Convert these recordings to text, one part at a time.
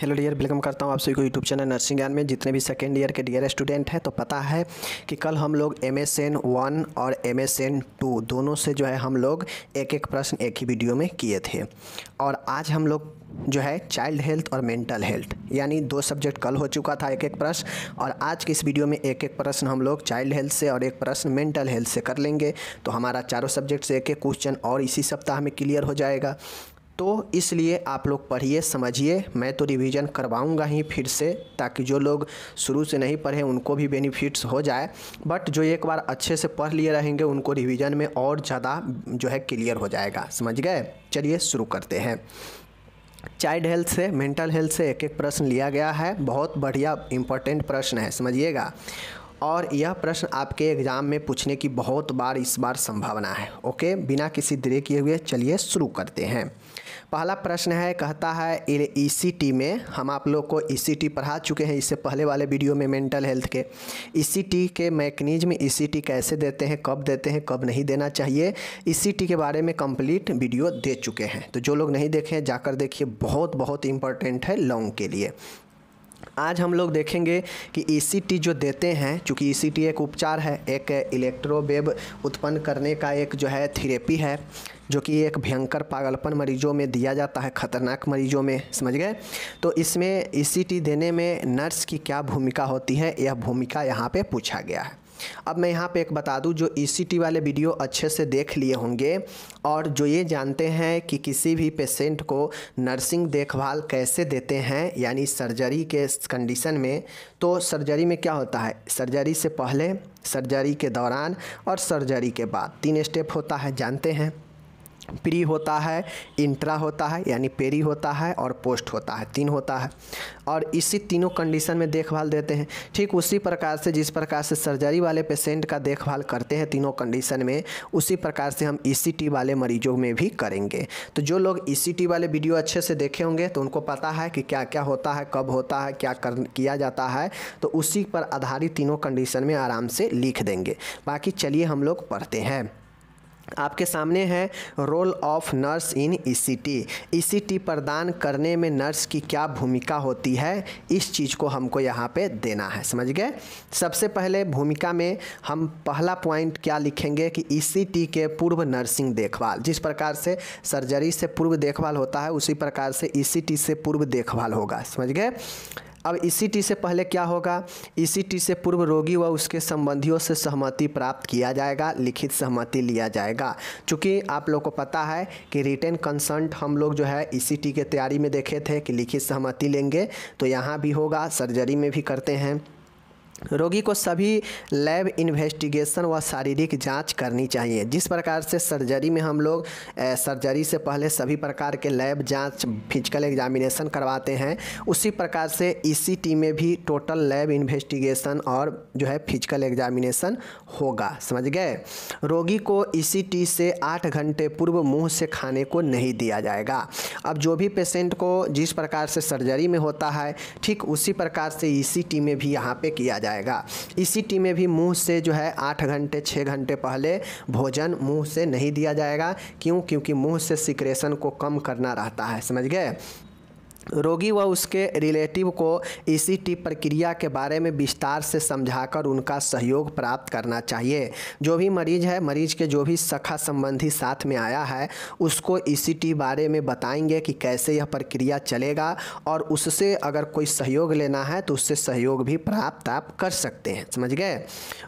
hello dear welcome करता हूँ आप सभी को यूट्यूब चैनल नर्सिंग ज्ञान में जितने भी सेकेंड ईयर के डियर स्टूडेंट हैं तो पता है कि कल हम लोग एम एस एन वन और एम एस एन टू दोनों से जो है हम लोग एक एक प्रश्न एक ही वीडियो में किए थे और आज हम लोग जो है चाइल्ड हेल्थ और मेंटल हेल्थ यानी दो सब्जेक्ट कल हो चुका था एक एक प्रश्न और आज की इस वीडियो में एक एक प्रश्न हम लोग चाइल्ड हेल्थ से और एक प्रश्न मेंटल हेल्थ से कर लेंगे तो हमारा चारों सब्जेक्ट से एक एक क्वेश्चन और इसी सप्ताह में क्लियर हो जाएगा तो इसलिए आप लोग पढ़िए समझिए मैं तो रिवीजन करवाऊँगा ही फिर से ताकि जो लोग शुरू से नहीं पढ़े उनको भी बेनिफिट्स हो जाए बट जो एक बार अच्छे से पढ़ लिए रहेंगे उनको रिवीजन में और ज़्यादा जो है क्लियर हो जाएगा समझ गए चलिए शुरू करते हैं चाइल्ड हेल्थ से मेंटल हेल्थ से एक एक प्रश्न लिया गया है बहुत बढ़िया इंपॉर्टेंट प्रश्न है समझिएगा और यह प्रश्न आपके एग्ज़ाम में पूछने की बहुत बार इस बार संभावना है ओके बिना किसी देरी किए हुए चलिए शुरू करते हैं पहला प्रश्न है कहता है ई में हम आप लोग को ई पढ़ा चुके हैं इससे पहले वाले वीडियो में मेंटल हेल्थ के ई के मैकनिज्म ई कैसे देते हैं कब देते हैं कब नहीं देना चाहिए ई के बारे में कंप्लीट वीडियो दे चुके हैं तो जो लोग नहीं देखे हैं जाकर देखिए बहुत बहुत इंपॉर्टेंट है लॉन्ग के लिए आज हम लोग देखेंगे कि ई जो देते हैं चूँकि ई एक उपचार है एक इलेक्ट्रोवेव उत्पन्न करने का एक जो है थेरेपी है जो कि एक भयंकर पागलपन मरीजों में दिया जाता है ख़तरनाक मरीजों में समझ गए तो इसमें ई e देने में नर्स की क्या भूमिका होती है यह भूमिका यहाँ पर पूछा गया है अब मैं यहाँ पे एक बता दूँ जो ई e वाले वीडियो अच्छे से देख लिए होंगे और जो ये जानते हैं कि किसी भी पेशेंट को नर्सिंग देखभाल कैसे देते हैं यानी सर्जरी के कंडीशन में तो सर्जरी में क्या होता है सर्जरी से पहले सर्जरी के दौरान और सर्जरी के बाद तीन स्टेप होता है जानते हैं प्री होता है इंट्रा होता है यानी पेरी होता है और पोस्ट होता है तीन होता है और इसी तीनों कंडीशन में देखभाल देते हैं ठीक उसी प्रकार से जिस प्रकार से सर्जरी वाले पेशेंट का देखभाल करते हैं तीनों कंडीशन में उसी प्रकार से हम ई e वाले मरीजों में भी करेंगे तो जो लोग ई e वाले वीडियो अच्छे से देखे होंगे तो उनको पता है कि क्या क्या होता है कब होता है क्या कर किया जाता है तो उसी पर आधारित तीनों कंडीशन में आराम से लिख देंगे बाकी चलिए हम लोग पढ़ते हैं आपके सामने है role of nurse in ECT ECT प्रदान करने में नर्स की क्या भूमिका होती है इस चीज़ को हमको यहाँ पे देना है समझ गए सबसे पहले भूमिका में हम पहला पॉइंट क्या लिखेंगे कि ईसीटी e के पूर्व नर्सिंग देखभाल जिस प्रकार से सर्जरी से पूर्व देखभाल होता है उसी प्रकार से ईसीटी e से पूर्व देखभाल होगा समझ गए अब ईसीटी से पहले क्या होगा ईसीटी से पूर्व रोगी व उसके संबंधियों से सहमति प्राप्त किया जाएगा लिखित सहमति लिया जाएगा चूँकि आप लोग को पता है कि रिटर्न कंसल्ट हम लोग जो है ईसीटी के तैयारी में देखे थे कि लिखित सहमति लेंगे तो यहाँ भी होगा सर्जरी में भी करते हैं रोगी को सभी लैब इन्वेस्टिगेशन व शारीरिक जांच करनी चाहिए जिस प्रकार से सर्जरी में हम लोग सर्जरी से पहले सभी प्रकार के लैब जांच फिजिकल एग्जामिनेशन करवाते हैं उसी प्रकार से ईसीटी e में भी टोटल लैब इन्वेस्टिगेशन और जो है फिजिकल एग्जामिनेशन होगा समझ गए रोगी को ईसीटी e से आठ घंटे पूर्व मुँह से खाने को नहीं दिया जाएगा अब जो भी पेशेंट को जिस प्रकार से सर्जरी में होता है ठीक उसी प्रकार से ई e में भी यहाँ पर किया जाए जाएगा इसी टी में भी मुंह से जो है आठ घंटे छः घंटे पहले भोजन मुंह से नहीं दिया जाएगा क्यों क्योंकि मुंह से सिक्रेशन को कम करना रहता है समझ गए रोगी व उसके रिलेटिव को इसी प्रक्रिया के बारे में विस्तार से समझाकर उनका सहयोग प्राप्त करना चाहिए जो भी मरीज है मरीज के जो भी सखा संबंधी साथ में आया है उसको इसी टी बारे में बताएंगे कि कैसे यह प्रक्रिया चलेगा और उससे अगर कोई सहयोग लेना है तो उससे सहयोग भी प्राप्त आप कर सकते हैं समझ गए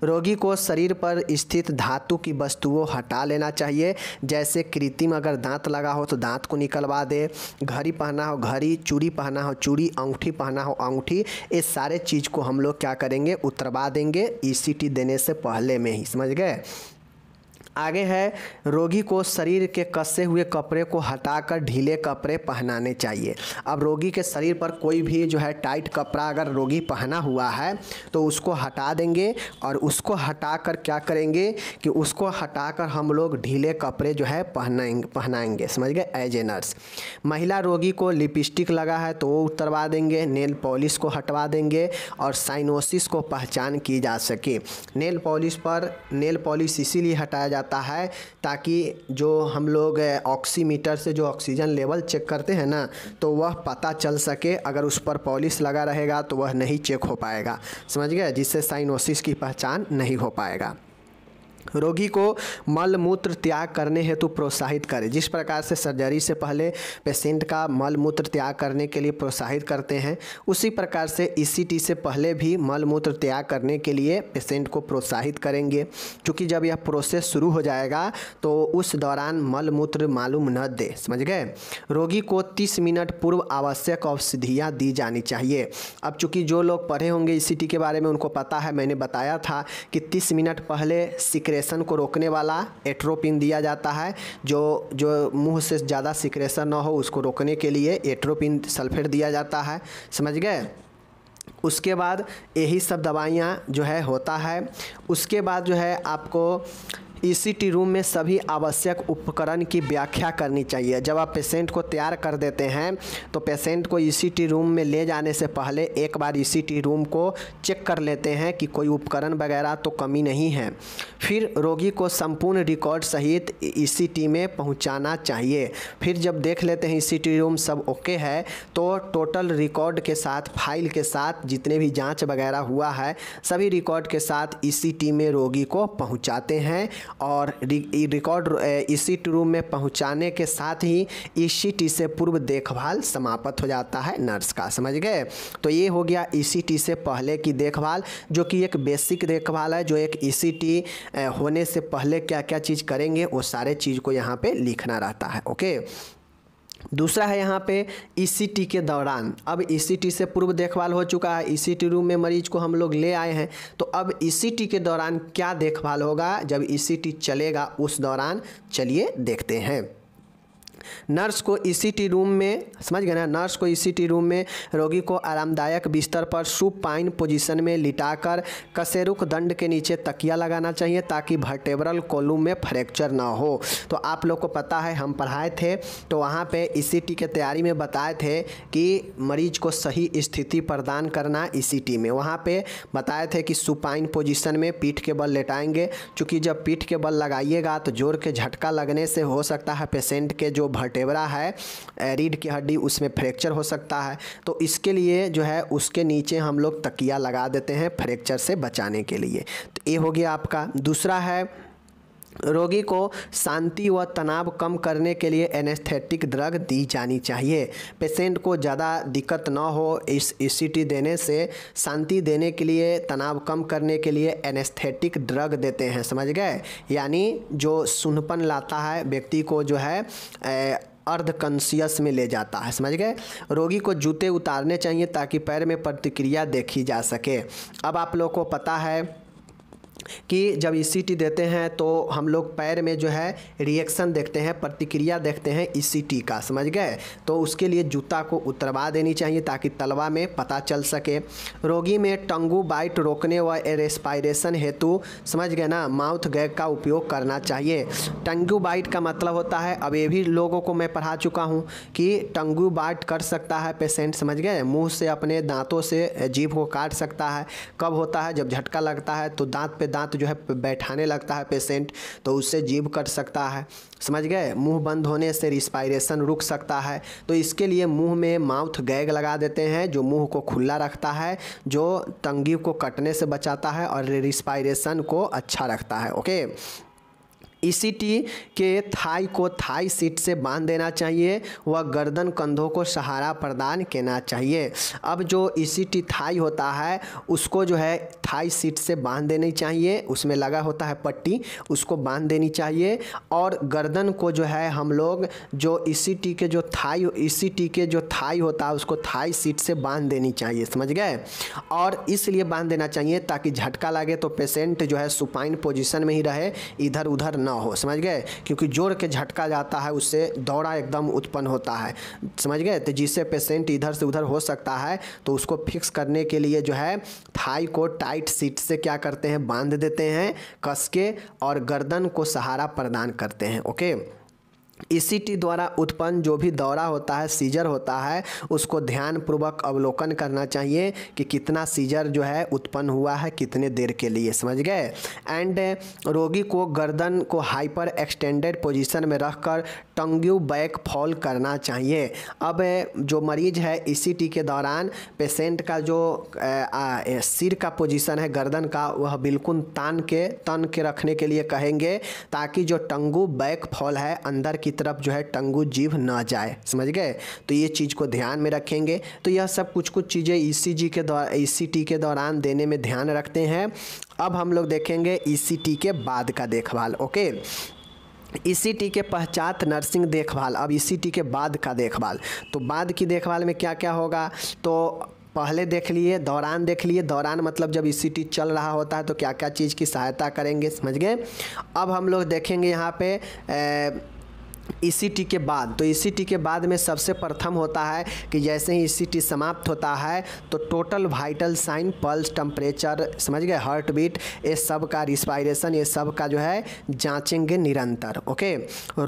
रोगी को शरीर पर स्थित धातु की वस्तुओं हटा लेना चाहिए जैसे कृत्रिम अगर दांत लगा हो तो दांत को निकलवा दे घड़ी पहना हो घड़ी चूड़ी पहना हो चूड़ी अंगूठी पहना हो अंगूठी इस सारे चीज़ को हम लोग क्या करेंगे उतरवा देंगे ई e देने से पहले में ही समझ गए आगे है रोगी को शरीर के कसे हुए कपड़े को हटाकर ढीले कपड़े पहनाने चाहिए अब रोगी के शरीर पर कोई भी जो है टाइट कपड़ा अगर रोगी पहना हुआ है तो उसको हटा देंगे और उसको हटाकर क्या करेंगे कि उसको हटाकर हम लोग ढीले कपड़े जो है पहनाएंगे पहनाएंगे समझ गए एज ए नर्स महिला रोगी को लिपस्टिक लगा है तो वो उतरवा देंगे नेल पॉलिश को हटवा देंगे और साइनोसिस को पहचान की जा सके नेल पॉलिश पर नेल पॉलिश इसीलिए हटाया जाता जाता है ताकि जो हम लोग ऑक्सीमीटर से जो ऑक्सीजन लेवल चेक करते हैं ना तो वह पता चल सके अगर उस पर पॉलिश लगा रहेगा तो वह नहीं चेक हो पाएगा समझ गए जिससे साइनोसिस की पहचान नहीं हो पाएगा रोगी को मल मूत्र त्याग करने हेतु प्रोत्साहित करें जिस प्रकार से सर्जरी से पहले पेशेंट का मल मूत्र त्याग करने के लिए प्रोत्साहित करते हैं उसी प्रकार से ई e से पहले भी मल मूत्र त्याग करने के लिए पेशेंट को प्रोत्साहित करेंगे क्योंकि जब यह प्रोसेस शुरू हो जाएगा तो उस दौरान मल मूत्र मालूम न दे समझ गए रोगी को तीस मिनट पूर्व आवश्यक औषधियाँ दी जानी चाहिए अब चूँकि जो लोग पढ़े होंगे ई e के बारे में उनको पता है मैंने बताया था कि तीस मिनट पहले सिक्रेट सिक्रेशन को रोकने वाला एट्रोपिन दिया जाता है जो जो मुंह से ज़्यादा सिक्रेशन ना हो उसको रोकने के लिए एट्रोपिन सल्फेट दिया जाता है समझ गए उसके बाद यही सब दवाइयाँ जो है होता है उसके बाद जो है आपको ईसीटी e रूम में सभी आवश्यक उपकरण की व्याख्या करनी चाहिए जब आप पेशेंट को तैयार कर देते हैं तो पेशेंट को ईसीटी e रूम में ले जाने से पहले एक बार ईसीटी e रूम को चेक कर लेते हैं कि कोई उपकरण वगैरह तो कमी नहीं है फिर रोगी को संपूर्ण रिकॉर्ड सहित ईसीटी में पहुंचाना चाहिए फिर जब देख लेते हैं ई रूम सब ओके है तो टोटल रिकॉर्ड के साथ फाइल के साथ जितने भी जाँच वगैरह हुआ है सभी रिकॉर्ड के साथ ई में रोगी को पहुँचाते हैं और रिकॉर्ड इसी रूम में पहुंचाने के साथ ही ई e से पूर्व देखभाल समाप्त हो जाता है नर्स का समझ गए तो ये हो गया ई e से पहले की देखभाल जो कि एक बेसिक देखभाल है जो एक ई e होने से पहले क्या क्या चीज़ करेंगे वो सारे चीज़ को यहाँ पे लिखना रहता है ओके दूसरा है यहाँ पे ईसीटी e के दौरान अब ईसीटी e से पूर्व देखभाल हो चुका है ईसीटी e रूम में मरीज को हम लोग ले आए हैं तो अब ईसीटी के दौरान क्या देखभाल होगा जब ईसीटी चलेगा उस दौरान चलिए देखते हैं नर्स को ईसीटी रूम में समझ गए ना नर्स को ईसीटी रूम में रोगी को आरामदायक बिस्तर पर सुपाइन पोजीशन में लिटाकर कसेरुक दंड के नीचे तकिया लगाना चाहिए ताकि वर्टेब्रल कोलू में फ्रैक्चर ना हो तो आप लोग को पता है हम पढ़ाए थे तो वहाँ पे ईसीटी e के तैयारी में बताए थे कि मरीज को सही स्थिति प्रदान करना टी e में वहाँ पर बताए थे कि सुपाइन पोजिशन में पीठ के बल लेटाएंगे चूँकि जब पीठ के बल लगाइएगा तो जोर के झटका लगने से हो सकता है पेशेंट के जो भटेवरा है रीढ़ की हड्डी उसमें फ्रैक्चर हो सकता है तो इसके लिए जो है उसके नीचे हम लोग तकिया लगा देते हैं फ्रैक्चर से बचाने के लिए तो ये हो गया आपका दूसरा है रोगी को शांति व तनाव कम करने के लिए एनेस्थेटिक ड्रग दी जानी चाहिए पेशेंट को ज़्यादा दिक्कत ना हो इस ईसीटी e देने से शांति देने के लिए तनाव कम करने के लिए एनेस्थेटिक ड्रग देते हैं समझ गए यानी जो सुनपन लाता है व्यक्ति को जो है ए, अर्ध कंसियस में ले जाता है समझ गए रोगी को जूते उतारने चाहिए ताकि पैर में प्रतिक्रिया देखी जा सके अब आप लोग को पता है कि जब ई देते हैं तो हम लोग पैर में जो है रिएक्शन देखते हैं प्रतिक्रिया देखते हैं ई का समझ गए तो उसके लिए जूता को उतरवा देनी चाहिए ताकि तलवा में पता चल सके रोगी में टंगू बाइट रोकने व रेस्पायरेशन हेतु समझ गए ना माउथ गैग का उपयोग करना चाहिए टंगू बाइट का मतलब होता है अब ये भी लोगों को मैं पढ़ा चुका हूँ कि टंगू बाइट कर सकता है पेशेंट समझ गए मुँह से अपने दाँतों से जीभ को काट सकता है कब होता है जब झटका लगता है तो दाँत पे दाँत दांत जो है बैठाने लगता है पेशेंट तो उससे जीभ कट सकता है समझ गए मुंह बंद होने से रिस्पायरेशन रुक सकता है तो इसके लिए मुंह में माउथ गैग लगा देते हैं जो मुंह को खुला रखता है जो तंगी को कटने से बचाता है और रिस्पायरेशन को अच्छा रखता है ओके ईसीटी के थाई को थाई सीट से बांध देना चाहिए व गर्दन कंधों को सहारा प्रदान करना चाहिए अब जो ई थाई होता है उसको जो है थाई सीट से बांध देनी चाहिए उसमें लगा होता है पट्टी उसको बांध देनी चाहिए और गर्दन को जो है हम लोग जो ई के जो थाई ई के जो थाई होता है उसको थाई सीट से बांध देनी चाहिए समझ गए और इसलिए बांध देना चाहिए ताकि झटका लगे तो पेशेंट जो है सुपाइन पोजिशन में ही रहे इधर उधर न ना हो समझ गए क्योंकि जोर के झटका जाता है उससे दौरा एकदम उत्पन्न होता है समझ गए तो जिससे पेशेंट इधर से उधर हो सकता है तो उसको फिक्स करने के लिए जो है थाई को टाइट सीट से क्या करते हैं बांध देते हैं कस के और गर्दन को सहारा प्रदान करते हैं ओके ईसीटी e द्वारा उत्पन्न जो भी दौरा होता है सीजर होता है उसको ध्यानपूर्वक अवलोकन करना चाहिए कि कितना सीजर जो है उत्पन्न हुआ है कितने देर के लिए समझ गए एंड रोगी को गर्दन को हाइपर एक्सटेंडेड पोजीशन में रखकर टंग्यू बैक फॉल करना चाहिए अब जो मरीज है ई e के दौरान पेशेंट का जो सिर का पोजीशन है गर्दन का वह बिल्कुल तान के तन के रखने के लिए कहेंगे ताकि जो टंगू बैक फॉल है अंदर की तरफ जो है टंगू जीव ना जाए समझ गए तो ये चीज़ को ध्यान में रखेंगे तो यह सब कुछ कुछ चीज़ें ई e के दौरान ई e के दौरान देने में ध्यान रखते हैं अब हम लोग देखेंगे ई के बाद का देखभाल ओके ई e के पश्चात नर्सिंग देखभाल अब ई e के बाद का देखभाल तो बाद की देखभाल में क्या क्या होगा तो पहले देख लिए दौरान देख लिए दौरान मतलब जब ई e चल रहा होता है तो क्या क्या चीज़ की सहायता करेंगे समझ गए अब हम लोग देखेंगे यहाँ पे ए, ई e के बाद तो ई e के बाद में सबसे प्रथम होता है कि जैसे ही ई e समाप्त होता है तो total vital sign pulse temperature समझ गए हार्ट बीट ये सब का रिस्पायरेशन ये सब का जो है जांचेंगे निरंतर ओके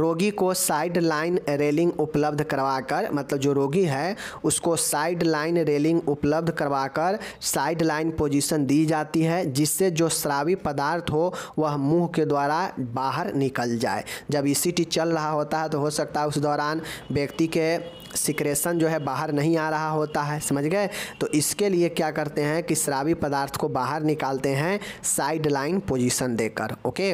रोगी को साइड लाइन रेलिंग उपलब्ध करवाकर मतलब जो रोगी है उसको साइड लाइन रेलिंग उपलब्ध करवाकर साइड लाइन पोजिशन दी जाती है जिससे जो श्रावी पदार्थ हो वह मुँह के द्वारा बाहर निकल जाए जब ई चल रहा हो होता है तो हो सकता है उस दौरान व्यक्ति के सिक्रेशन जो है बाहर नहीं आ रहा होता है समझ गए तो इसके लिए क्या करते हैं कि शराबी पदार्थ को बाहर निकालते हैं साइड लाइन पोजिशन देकर ओके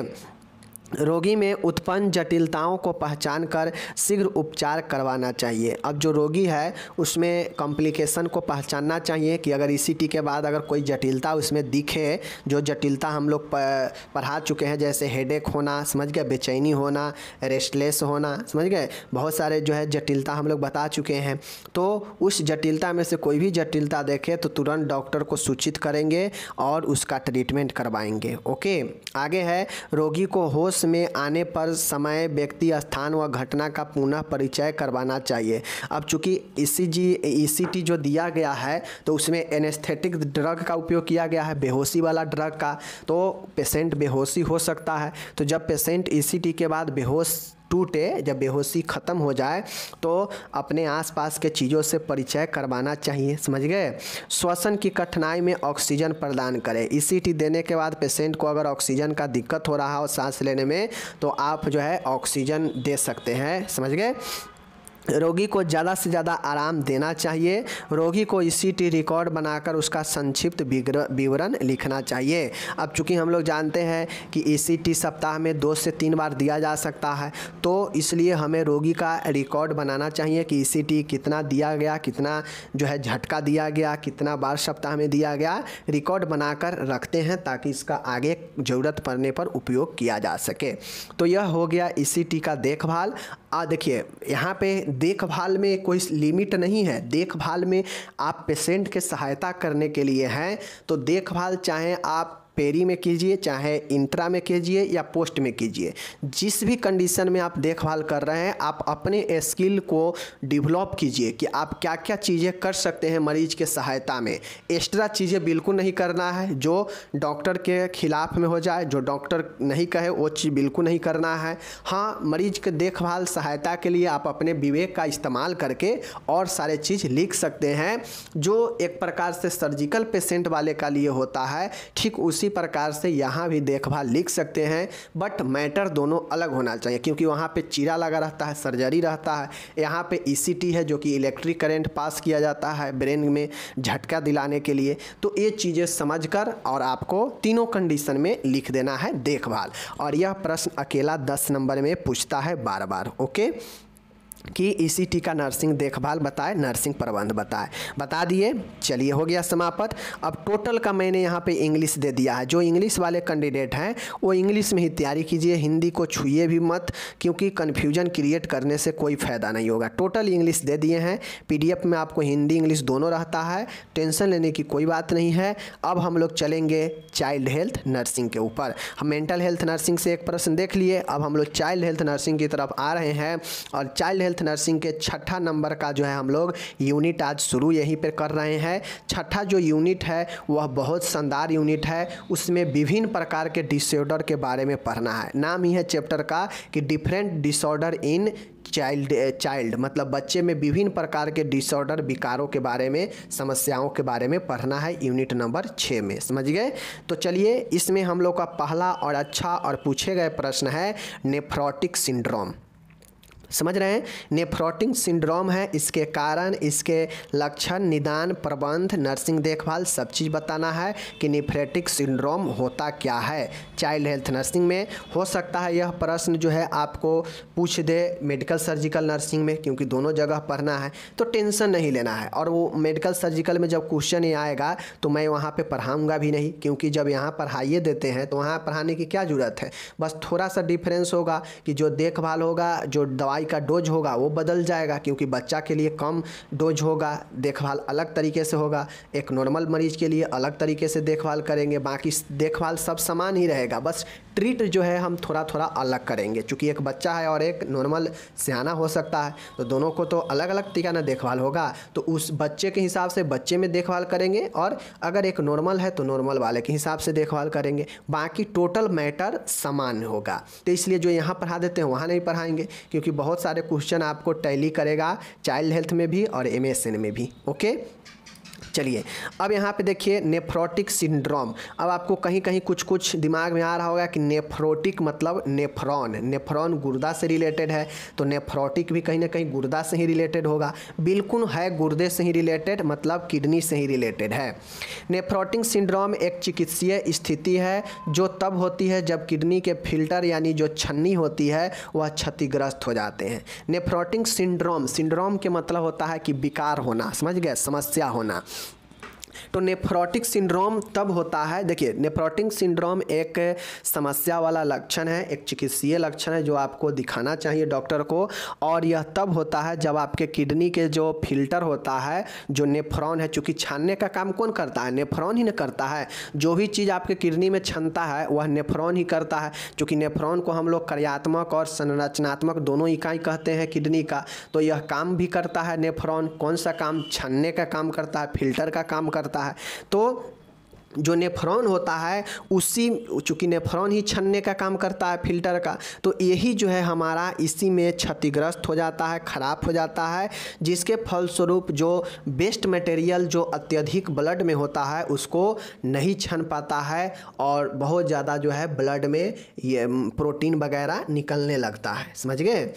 रोगी में उत्पन्न जटिलताओं को पहचान कर शीघ्र उपचार करवाना चाहिए अब जो रोगी है उसमें कॉम्प्लिकेशन को पहचानना चाहिए कि अगर ई e के बाद अगर कोई जटिलता उसमें दिखे जो जटिलता हम लोग पढ़ा चुके हैं जैसे हेडेक होना समझ गए बेचैनी होना रेस्टलेस होना समझ गए बहुत सारे जो है जटिलता हम लोग बता चुके हैं तो उस जटिलता में से कोई भी जटिलता देखे तो तुरंत डॉक्टर को सूचित करेंगे और उसका ट्रीटमेंट करवाएंगे ओके आगे है रोगी को होश होश में आने पर समय व्यक्ति स्थान व घटना का पुनः परिचय करवाना चाहिए अब चूंकि ई e सी e जो दिया गया है तो उसमें एनेस्थेटिक ड्रग का उपयोग किया गया है बेहोशी वाला ड्रग का तो पेशेंट बेहोशी हो सकता है तो जब पेशेंट ई e के बाद बेहोश टूटे जब बेहोशी ख़त्म हो जाए तो अपने आसपास के चीज़ों से परिचय करवाना चाहिए समझ गए श्वसन की कठिनाई में ऑक्सीजन प्रदान करें ई e देने के बाद पेशेंट को अगर ऑक्सीजन का दिक्कत हो रहा हो सांस लेने में तो आप जो है ऑक्सीजन दे सकते हैं समझ गए रोगी को ज़्यादा से ज़्यादा आराम देना चाहिए रोगी को ई सी टी रिकॉर्ड बनाकर उसका संक्षिप्त विवरण लिखना चाहिए अब चूंकि हम लोग जानते हैं कि ई सी टी सप्ताह में दो से तीन बार दिया जा सकता है तो इसलिए हमें रोगी का रिकॉर्ड बनाना चाहिए कि ई सी टी कितना दिया गया कितना जो है झटका दिया गया कितना बार सप्ताह में दिया गया रिकॉर्ड बनाकर रखते हैं ताकि इसका आगे ज़रूरत पड़ने पर उपयोग किया जा सके तो यह हो गया ई सी टी का देखभाल आ देखिए यहाँ पे देखभाल में कोई लिमिट नहीं है देखभाल में आप पेशेंट के सहायता करने के लिए हैं तो देखभाल चाहे आप पेरी में कीजिए चाहे इंट्रा में कीजिए या पोस्ट में कीजिए जिस भी कंडीशन में आप देखभाल कर रहे हैं आप अपने स्किल को डेवलप कीजिए कि आप क्या क्या चीज़ें कर सकते हैं मरीज के सहायता में एक्स्ट्रा चीज़ें बिल्कुल नहीं करना है जो डॉक्टर के खिलाफ में हो जाए जो डॉक्टर नहीं कहे वो चीज़ बिल्कुल नहीं करना है हाँ मरीज के देखभाल सहायता के लिए आप अपने विवेक का इस्तेमाल करके और सारे चीज़ लिख सकते हैं जो एक प्रकार से सर्जिकल पेशेंट वाले का लिए होता है ठीक उस उसी प्रकार से यहाँ भी देखभाल लिख सकते हैं बट मैटर दोनों अलग होना चाहिए क्योंकि वहाँ पे चीरा लगा रहता है सर्जरी रहता है यहाँ पे ई e है जो कि इलेक्ट्रिक करेंट पास किया जाता है ब्रेन में झटका दिलाने के लिए तो ये चीज़ें समझकर और आपको तीनों कंडीशन में लिख देना है देखभाल और यह प्रश्न अकेला दस नंबर में पूछता है बार बार ओके कि ईसीटी e का नर्सिंग देखभाल बताए नर्सिंग प्रबंध बताए बता दिए चलिए हो गया समाप्त अब टोटल का मैंने यहाँ पे इंग्लिश दे दिया है जो इंग्लिश वाले कैंडिडेट हैं वो इंग्लिश में ही तैयारी कीजिए हिंदी को छुइए भी मत क्योंकि कन्फ्यूजन क्रिएट करने से कोई फ़ायदा नहीं होगा टोटल इंग्लिश दे दिए हैं पी में आपको हिंदी इंग्लिश दोनों रहता है टेंशन लेने की कोई बात नहीं है अब हम लोग चलेंगे चाइल्ड हेल्थ नर्सिंग के ऊपर हम मेंटल हेल्थ नर्सिंग से एक प्रश्न देख लिए अब हम लोग चाइल्ड हेल्थ नर्सिंग की तरफ आ रहे हैं और चाइल्ड हेल्थ नर्सिंग के छठा नंबर का जो है हम लोग यूनिट आज शुरू यहीं पर कर रहे हैं छठा जो यूनिट है वह बहुत शानदार यूनिट है उसमें विभिन्न प्रकार के डिसऑर्डर के बारे में पढ़ना है नाम ही है चैप्टर का कि different disorder in child child मतलब बच्चे में विभिन्न प्रकार के डिसऑर्डर विकारों के बारे में समस्याओं के बारे में पढ़ना है यूनिट नंबर छः में समझ गए तो चलिए इसमें हम लोग का पहला और अच्छा और पूछे गए प्रश्न है नेफ्रोटिक सिंड्रोम समझ रहे हैं नेफ्रोटिंग सिंड्रोम है इसके कारण इसके लक्षण निदान प्रबंध नर्सिंग देखभाल सब चीज़ बताना है कि नेफ्रेटिक सिंड्रोम होता क्या है चाइल्ड हेल्थ नर्सिंग में हो सकता है यह प्रश्न जो है आपको पूछ दे मेडिकल सर्जिकल नर्सिंग में क्योंकि दोनों जगह पढ़ना है तो टेंशन नहीं लेना है और वो मेडिकल सर्जिकल में जब क्वेश्चन ही आएगा तो मैं वहाँ पर पढ़ाऊँगा भी नहीं क्योंकि जब यहाँ पढ़ाइए देते हैं तो वहाँ पढ़ाने की क्या ज़रूरत है बस थोड़ा सा डिफरेंस होगा कि जो देखभाल होगा जो दवाई दवाई का डोज होगा वो बदल जाएगा क्योंकि बच्चा के लिए कम डोज होगा देखभाल अलग तरीके से होगा एक नॉर्मल मरीज के लिए अलग तरीके से देखभाल करेंगे बाकी देखभाल सब समान ही रहेगा बस ट्रीट जो है हम थोड़ा थोड़ा अलग करेंगे क्योंकि एक बच्चा है और एक नॉर्मल सियाना हो सकता है तो दोनों को तो अलग अलग तरीका ना देखभाल होगा तो उस बच्चे के हिसाब से बच्चे में देखभाल करेंगे और अगर एक नॉर्मल है तो नॉर्मल वाले के हिसाब से देखभाल करेंगे बाकी टोटल मैटर समान होगा तो इसलिए जो यहाँ पढ़ा देते हैं वहाँ नहीं पढ़ाएंगे क्योंकि बहुत सारे क्वेश्चन आपको टैली करेगा चाइल्ड हेल्थ में भी और एम में भी ओके चलिए अब यहाँ पे देखिए नेफ्रोटिक सिंड्रोम अब आपको कहीं कहीं कुछ कुछ दिमाग में आ रहा होगा कि नेफ्रोटिक मतलब नेफ्रॉन नेफ्रॉन गुर्दा से रिलेटेड है तो नेफ्रोटिक भी कहीं ना कहीं गुर्दा से ही रिलेटेड होगा बिल्कुल है गुर्दे से ही रिलेटेड मतलब किडनी से ही रिलेटेड है नेफ्रोटिक सिंड्रोम एक चिकित्सीय स्थिति है जो तब होती है जब किडनी के फिल्टर यानी जो छन्नी होती है वह क्षतिग्रस्त हो जाते हैं नेफ्रोटिक सिंड्रोम सिंड्रोम के मतलब होता है कि विकार होना समझ गए समस्या होना तो नेफ्रोटिक सिंड्रोम तब होता है देखिए नेफ्रोटिक सिंड्रोम एक समस्या वाला लक्षण है एक चिकित्सीय लक्षण है जो आपको दिखाना चाहिए डॉक्टर को और यह तब होता है जब आपके किडनी के जो फिल्टर होता है जो नेफ्रॉन है चूँकि छानने का काम कौन करता है नेफ्रॉन ही न करता है जो भी चीज़ आपके किडनी में छनता है वह नेफ्रॉन ही करता है चूँकि नेफ्रॉन को हम लोग क्रियात्मक और संरचनात्मक दोनों इकाई कहते हैं किडनी का तो यह काम भी करता है नेफ्रॉन कौन सा काम छनने का काम करता है फिल्टर का काम करता है होता है तो जो नेफ्रॉन होता है उसी चूँकि नेफ्रॉन ही छनने का काम करता है फिल्टर का तो यही जो है हमारा इसी में क्षतिग्रस्त हो जाता है ख़राब हो जाता है जिसके फलस्वरूप जो बेस्ट मटेरियल जो अत्यधिक ब्लड में होता है उसको नहीं छन पाता है और बहुत ज़्यादा जो है ब्लड में ये प्रोटीन वगैरह निकलने लगता है समझ गए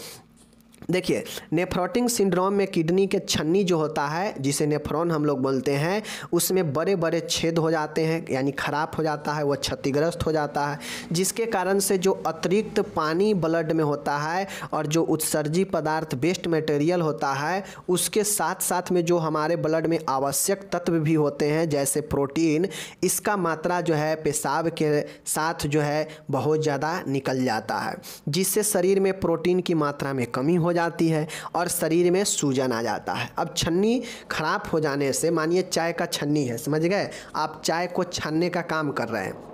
देखिए नेफ्रोटिंग सिंड्रोम में किडनी के छन्नी जो होता है जिसे नेफ्रॉन हम लोग बोलते हैं उसमें बड़े बड़े छेद हो जाते हैं यानी खराब हो जाता है वह क्षतिग्रस्त हो जाता है जिसके कारण से जो अतिरिक्त पानी ब्लड में होता है और जो उत्सर्जी पदार्थ वेस्ट मटेरियल होता है उसके साथ साथ में जो हमारे ब्लड में आवश्यक तत्व भी होते हैं जैसे प्रोटीन इसका मात्रा जो है पेशाब के साथ जो है बहुत ज़्यादा निकल जाता है जिससे शरीर में प्रोटीन की मात्रा में कमी हो जाती है और शरीर में सूजन आ जाता है अब छन्नी खराब हो जाने से मानिए चाय का छन्नी है समझ गए आप चाय को छानने का काम कर रहे हैं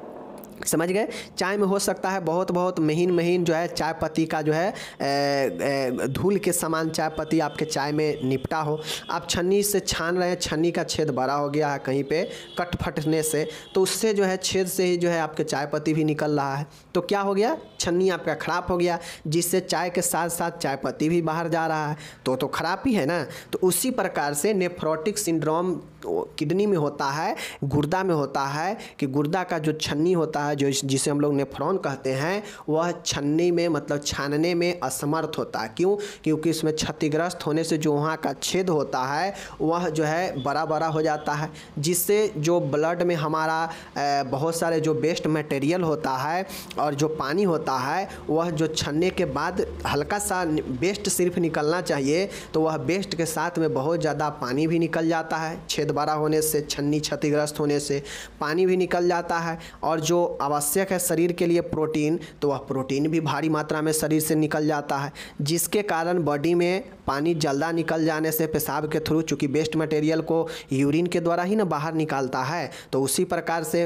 समझ गए चाय में हो सकता है बहुत बहुत महीन महीन जो है चाय पत्ती का जो है धूल के समान चाय पत्ती आपके चाय में निपटा हो आप छन्नी से छान रहे हैं छन्नी का छेद बड़ा हो गया है कहीं पे कट फटने से तो उससे जो है छेद से ही जो है आपके चाय पत्ती भी निकल रहा है तो क्या हो गया छन्नी आपका ख़राब हो गया जिससे चाय के साथ साथ चाय पत्ती भी बाहर जा रहा है तो तो खराब ही है ना तो उसी प्रकार से नेफ्रोटिक सिंड्रोम किडनी में होता है गुर्दा में होता है कि गुर्दा का जो छन्नी होता है जो जिसे हम लोग नेफ्रॉन कहते हैं वह छन्नी में मतलब छानने में असमर्थ होता है क्यों क्योंकि इसमें क्षतिग्रस्त होने से जो वहाँ का छेद होता है वह जो है बड़ा बड़ा हो जाता है जिससे जो ब्लड में हमारा बहुत सारे जो बेस्ट मटेरियल होता है और जो पानी होता है वह जो छनने के बाद हल्का सा बेस्ट सिर्फ निकलना चाहिए तो वह बेस्ट के साथ में बहुत ज़्यादा पानी भी निकल जाता है छेद बड़ा होने से छन्नी क्षतिग्रस्त होने से पानी भी निकल जाता है और जो आवश्यक है शरीर के लिए प्रोटीन तो वह प्रोटीन भी भारी मात्रा में शरीर से निकल जाता है जिसके कारण बॉडी में पानी जल्दा निकल जाने से पेशाब के थ्रू चूँकि वेस्ट मटेरियल को यूरिन के द्वारा ही ना बाहर निकालता है तो उसी प्रकार से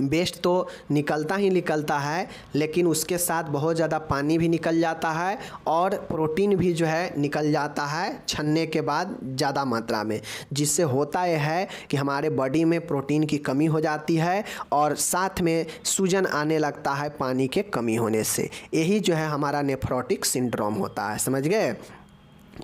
बेस्ट तो निकलता ही निकलता है लेकिन उसके साथ बहुत ज़्यादा पानी भी निकल जाता है और प्रोटीन भी जो है निकल जाता है छनने के बाद ज़्यादा मात्रा में जिससे होता यह है कि हमारे बॉडी में प्रोटीन की कमी हो जाती है और साथ में सूजन आने लगता है पानी के कमी होने से यही जो है हमारा नेफ्रोटिक सिंड्रोम होता है समझ गए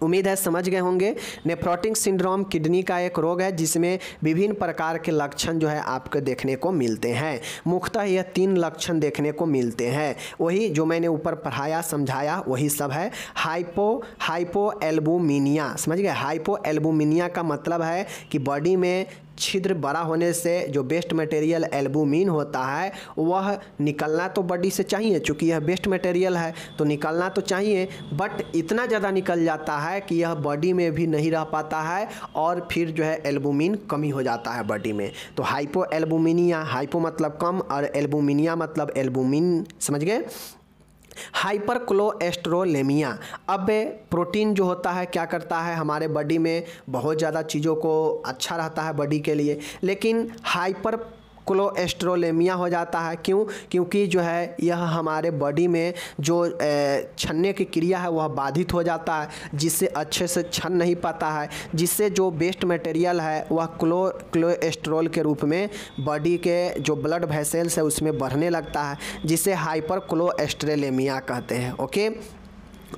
उम्मीद है समझ गए होंगे नेफ्रोटिक सिंड्रोम किडनी का एक रोग है जिसमें विभिन्न प्रकार के लक्षण जो है आपको देखने को मिलते हैं मुख्यतः यह तीन लक्षण देखने को मिलते हैं वही जो मैंने ऊपर पढ़ाया समझाया वही सब है हाइपो हाइपो एल्बुमिनिया समझ गए हाइपो एल्बुमिनिया का मतलब है कि बॉडी में छिद्र बड़ा होने से जो बेस्ट मटेरियल एल्बुमिन होता है वह निकलना तो बॉडी से चाहिए चूँकि यह बेस्ट मटेरियल है तो निकलना तो चाहिए बट इतना ज़्यादा निकल जाता है कि यह बॉडी में भी नहीं रह पाता है और फिर जो है एल्बुमिन कमी हो जाता है बॉडी में तो हाइपो एल्बुमिनिया हाइपो मतलब कम और एल्बुमिनिया मतलब एल्बुमिन समझ गए हाइपरक्लोएस्ट्रोलेमिया अब प्रोटीन जो होता है क्या करता है हमारे बॉडी में बहुत ज़्यादा चीज़ों को अच्छा रहता है बॉडी के लिए लेकिन हाइपर क्लोएस्ट्रोलेमिया हो जाता है क्यों क्योंकि जो है यह हमारे बॉडी में जो छनने की क्रिया है वह बाधित हो जाता है जिससे अच्छे से छन नहीं पाता है जिससे जो बेस्ट मटेरियल है वह क्लो क्लोएस्ट्रोल के रूप में बॉडी के जो ब्लड वैसेल्स है उसमें बढ़ने लगता है जिसे हाइपर क्लोएस्ट्रेलेमिया कहते हैं ओके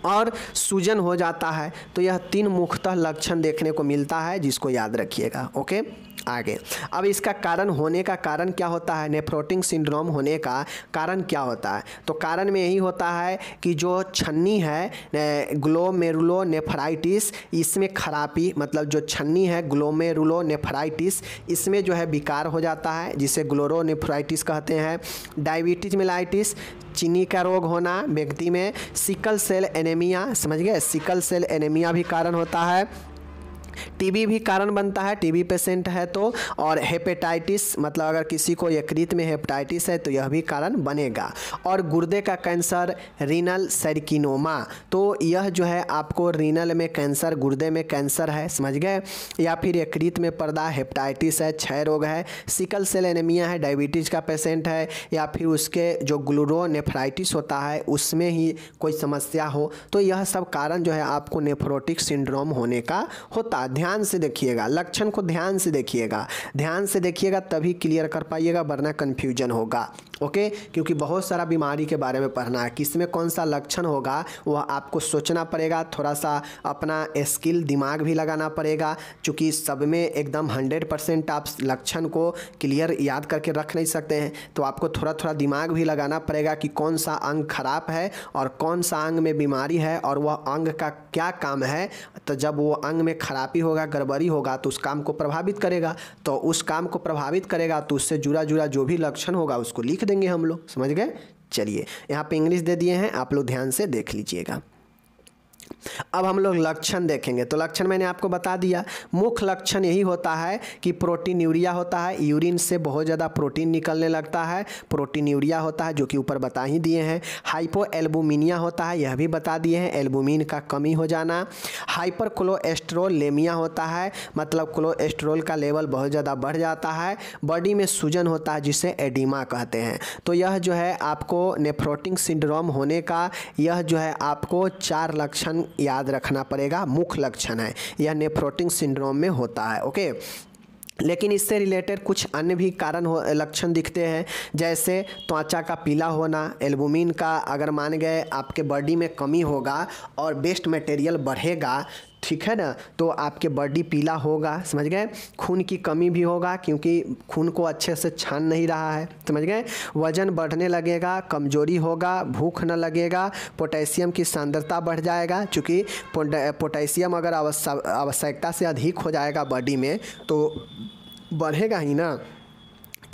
और सूजन हो जाता है तो यह तीन मुख्यतः लक्षण देखने को मिलता है जिसको याद रखिएगा ओके आगे अब इसका कारण होने का कारण क्या होता है नेफ्रोटिंग सिंड्रोम होने का कारण क्या होता है तो कारण में यही होता है कि जो छन्नी है ग्लोमेरुलो नेफ्राइटिस इसमें खराबी मतलब जो छन्नी है ग्लोमेरुलो नेफ्राइटिस इसमें जो है विकार हो जाता है जिसे ग्लोरोनेफ्राइटिस कहते हैं डायबिटीज मेलाइटिस चीनी का रोग होना व्यक्ति में सिकल सेल एनेमिया समझ गए सिकल सेल एनेमिया भी कारण होता है टीबी भी कारण बनता है टीबी पेशेंट है तो और हेपेटाइटिस मतलब अगर किसी को यकृत में हेपेटाइटिस है तो यह भी कारण बनेगा और गुर्दे का कैंसर रीनल सर्किनोमा तो यह जो है आपको रीनल में कैंसर गुर्दे में कैंसर है समझ गए या फिर यकृत में पर्दा हेपेटाइटिस है क्षय रोग है सिकल सेल एनेमिया है डायबिटीज़ का पेशेंट है या फिर उसके जो ग्लूरोनेफ्राइटिस होता है उसमें ही कोई समस्या हो तो यह सब कारण जो है आपको नेफ्रोटिक सिंड्रोम होने का होता ध्यान से देखिएगा लक्षण को ध्यान से देखिएगा ध्यान से देखिएगा तभी क्लियर कर पाइएगा वरना कन्फ्यूजन होगा ओके क्योंकि बहुत सारा बीमारी के बारे में पढ़ना है किस में कौन सा लक्षण होगा वह आपको सोचना पड़ेगा थोड़ा सा अपना स्किल दिमाग भी लगाना पड़ेगा चूँकि सब में एकदम हंड्रेड परसेंट आप लक्षण को क्लियर याद करके रख नहीं सकते हैं तो आपको थोड़ा थोड़ा दिमाग भी लगाना पड़ेगा कि कौन सा अंग खराब है और कौन सा अंग में बीमारी है और वह अंग का क्या काम है तो जब वो अंग में खराबी होगा गड़बड़ी होगा तो उस काम को प्रभावित करेगा तो उस काम को प्रभावित करेगा तो उससे जुड़ा जुड़ा जो भी लक्षण होगा उसको लिख देंगे हम लोग समझ गए चलिए यहाँ पे इंग्लिश दे दिए हैं आप लोग ध्यान से देख लीजिएगा अब हम लोग लक्षण देखेंगे तो लक्षण मैंने आपको बता दिया मुख्य लक्षण यही होता है कि प्रोटीन यूरिया होता है यूरिन से बहुत ज़्यादा प्रोटीन निकलने लगता है प्रोटीन यूरिया होता है जो कि ऊपर बता ही दिए हैं हाइपो एल्बुमिनिया होता है यह भी बता दिए हैं एल्बुमिन का कमी हो जाना हाइपर लेमिया होता है मतलब कोलेस्ट्रोल का लेवल बहुत ज़्यादा बढ़ जाता है बॉडी में सूजन होता है जिसे एडिमा कहते हैं तो यह जो है आपको नेफ्रोटिंग सिंड्रोम होने का यह जो है आपको चार लक्षण याद रखना पड़ेगा मुख्य लक्षण है यह नेफ्रोटिंग सिंड्रोम में होता है ओके लेकिन इससे रिलेटेड कुछ अन्य भी कारण हो लक्षण दिखते हैं जैसे त्वचा का पीला होना एल्बुमिन का अगर मान गए आपके बॉडी में कमी होगा और वेस्ट मटेरियल बढ़ेगा ठीक है ना तो आपके बॉडी पीला होगा समझ गए खून की कमी भी होगा क्योंकि खून को अच्छे से छान नहीं रहा है समझ गए वजन बढ़ने लगेगा कमजोरी होगा भूख न लगेगा पोटेशियम की सांद्रता बढ़ जाएगा चूँकि पोटेशियम अगर आवश्यकता से अधिक हो जाएगा बॉडी में तो बढ़ेगा ही ना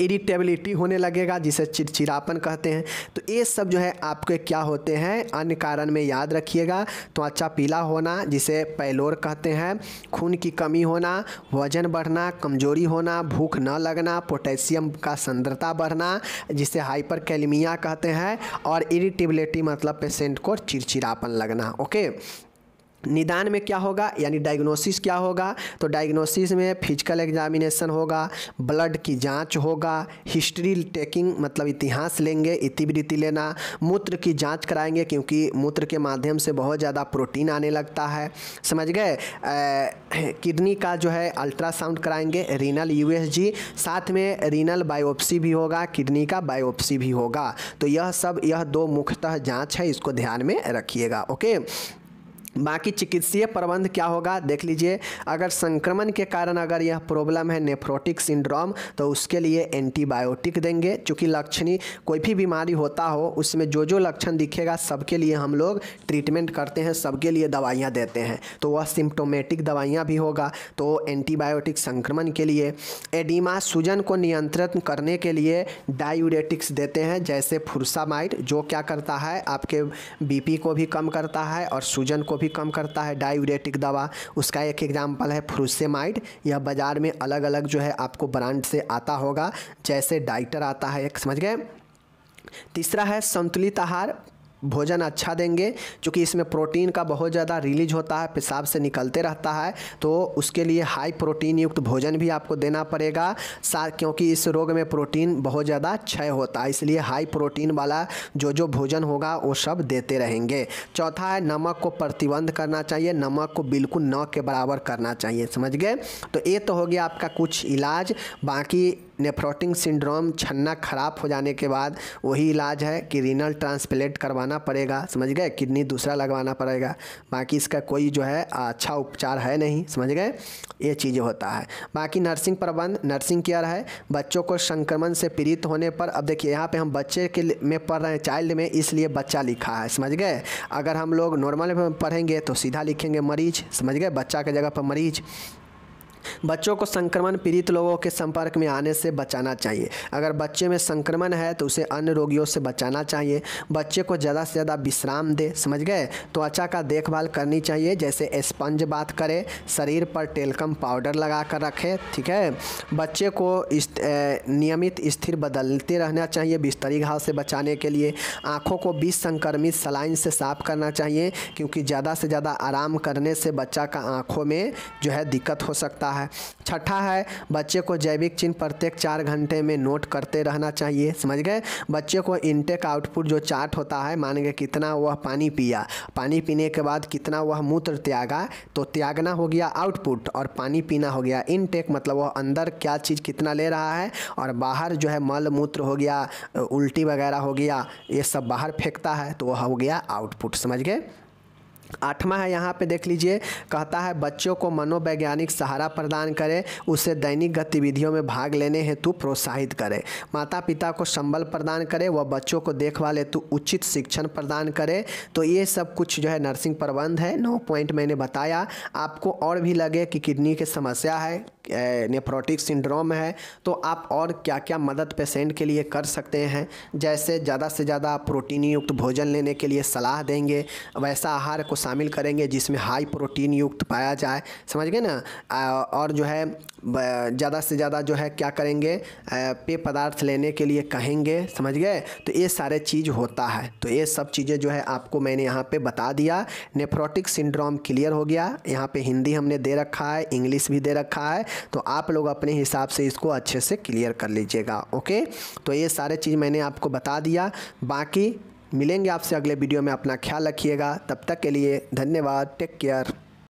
इरिटेबिलिटी होने लगेगा जिसे चिड़चिड़ापन कहते हैं तो ये सब जो है आपके क्या होते हैं अन्य कारण में याद रखिएगा तो अच्छा पीला होना जिसे पैलोर कहते हैं खून की कमी होना वजन बढ़ना कमजोरी होना भूख न लगना पोटेशियम का सुंदरता बढ़ना जिसे हाइपर कहते हैं और इरिटेबिलिटी मतलब पेशेंट को चिड़चिड़ापन लगना ओके निदान में क्या होगा यानी डायग्नोसिस क्या होगा तो डायग्नोसिस में फिजिकल एग्जामिनेशन होगा ब्लड की जांच होगा हिस्ट्री टेकिंग मतलब इतिहास लेंगे इतिवृत्ति लेना मूत्र की जांच कराएंगे क्योंकि मूत्र के माध्यम से बहुत ज़्यादा प्रोटीन आने लगता है समझ गए किडनी का जो है अल्ट्रासाउंड कराएंगे रीनल यू साथ में रीनल बायोप्सी भी होगा किडनी का बायोप्सी भी होगा तो यह सब यह दो मुख्यतः जाँच है इसको ध्यान में रखिएगा ओके बाकी चिकित्सीय प्रबंध क्या होगा देख लीजिए अगर संक्रमण के कारण अगर यह प्रॉब्लम है नेफ्रोटिक सिंड्रोम तो उसके लिए एंटीबायोटिक देंगे चूँकि लक्षणी कोई भी बीमारी होता हो उसमें जो जो लक्षण दिखेगा सबके लिए हम लोग ट्रीटमेंट करते हैं सबके लिए दवाइयाँ देते हैं तो वह सिम्टोमेटिक दवाइयाँ भी होगा तो एंटीबायोटिक संक्रमण के लिए एडिमा सूजन को नियंत्रित करने के लिए डायूरेटिक्स देते हैं जैसे फुरसामाइड जो क्या करता है आपके बी को भी कम करता है और सूजन को भी भी कम करता है डायूरेटिक दवा उसका एक एग्जाम्पल है फ्रूसेमाइड यह बाज़ार में अलग अलग जो है आपको ब्रांड से आता होगा जैसे डाइटर आता है एक समझ गए तीसरा है संतुलित आहार भोजन अच्छा देंगे क्योंकि इसमें प्रोटीन का बहुत ज़्यादा रिलीज होता है पेशाब से निकलते रहता है तो उसके लिए हाई प्रोटीन युक्त भोजन भी आपको देना पड़ेगा सा क्योंकि इस रोग में प्रोटीन बहुत ज़्यादा क्षय होता है इसलिए हाई प्रोटीन वाला जो जो भोजन होगा वो सब देते रहेंगे चौथा है नमक को प्रतिबंध करना चाहिए नमक को बिल्कुल न के बराबर करना चाहिए समझ गए तो ये तो हो गया आपका कुछ इलाज बाकी नेफ्रोटिंग सिंड्रोम छन्ना खराब हो जाने के बाद वही इलाज है कि रीनल ट्रांसप्लेट करवाना पड़ेगा समझ गए किडनी दूसरा लगवाना पड़ेगा बाकी इसका कोई जो है अच्छा उपचार है नहीं समझ गए ये चीज़ होता है बाकी नर्सिंग प्रबंध नर्सिंग केयर है बच्चों को संक्रमण से पीड़ित होने पर अब देखिए यहाँ पर हम बच्चे के में पढ़ रहे हैं चाइल्ड में इसलिए बच्चा लिखा है समझ गए अगर हम लोग नॉर्मल में पढ़ेंगे तो सीधा लिखेंगे मरीज समझ गए बच्चा के जगह पर मरीज बच्चों को संक्रमण पीड़ित लोगों के संपर्क में आने से बचाना चाहिए अगर बच्चे में संक्रमण है तो उसे अन्य रोगियों से बचाना चाहिए बच्चे को ज़्यादा से ज़्यादा विश्राम दे समझ गए त्वचा का देखभाल करनी चाहिए जैसे स्पंज बात करें शरीर पर टेलकम पाउडर लगा कर रखें ठीक है बच्चे को ए, नियमित स्थिर बदलते रहना चाहिए बिस्तरी घाव से बचाने के लिए आँखों को बीस संक्रमित सलाइन से साफ करना चाहिए क्योंकि ज़्यादा से ज़्यादा आराम करने से बच्चा का आँखों में जो है दिक्कत हो सकता है है छठा है बच्चे को जैविक चिन्ह प्रत्येक चार घंटे में नोट करते रहना चाहिए समझ गए बच्चे को इनटेक आउटपुट जो चार्ट होता है मान गए कितना वह पानी पिया पानी पीने के बाद कितना वह मूत्र त्यागा तो त्यागना हो गया आउटपुट और पानी पीना हो गया इनटेक मतलब वह अंदर क्या चीज़ कितना ले रहा है और बाहर जो है मल मूत्र हो गया उल्टी वगैरह हो गया ये सब बाहर फेंकता है तो वह हो गया आउटपुट समझ गए आठवां है यहाँ पे देख लीजिए कहता है बच्चों को मनोवैज्ञानिक सहारा प्रदान करें उसे दैनिक गतिविधियों में भाग लेने हेतु प्रोत्साहित करें माता पिता को संबल प्रदान करें व बच्चों को देखभाल हेतु उचित शिक्षण प्रदान करें तो ये सब कुछ जो है नर्सिंग प्रबंध है नौ पॉइंट मैंने बताया आपको और भी लगे कि किडनी की समस्या है नेफ्रोटिक सिंड्रोम है तो आप और क्या क्या मदद पेशेंट के लिए कर सकते हैं जैसे ज़्यादा से ज़्यादा प्रोटीन युक्त भोजन लेने के लिए सलाह देंगे वैसा आहार को शामिल करेंगे जिसमें हाई प्रोटीन युक्त पाया जाए समझ गए ना और जो है ज़्यादा से ज़्यादा जो है क्या करेंगे पेय पदार्थ लेने के लिए कहेंगे समझ गए तो ये सारे चीज़ होता है तो ये सब चीज़ें जो है आपको मैंने यहाँ पे बता दिया नेफ्रोटिक सिंड्रोम क्लियर हो गया यहाँ पे हिंदी हमने दे रखा है इंग्लिश भी दे रखा है तो आप लोग अपने हिसाब से इसको अच्छे से क्लियर कर लीजिएगा ओके तो ये सारे चीज़ मैंने आपको बता दिया बाकी मिलेंगे आपसे अगले वीडियो में अपना ख्याल रखिएगा तब तक के लिए धन्यवाद टेक केयर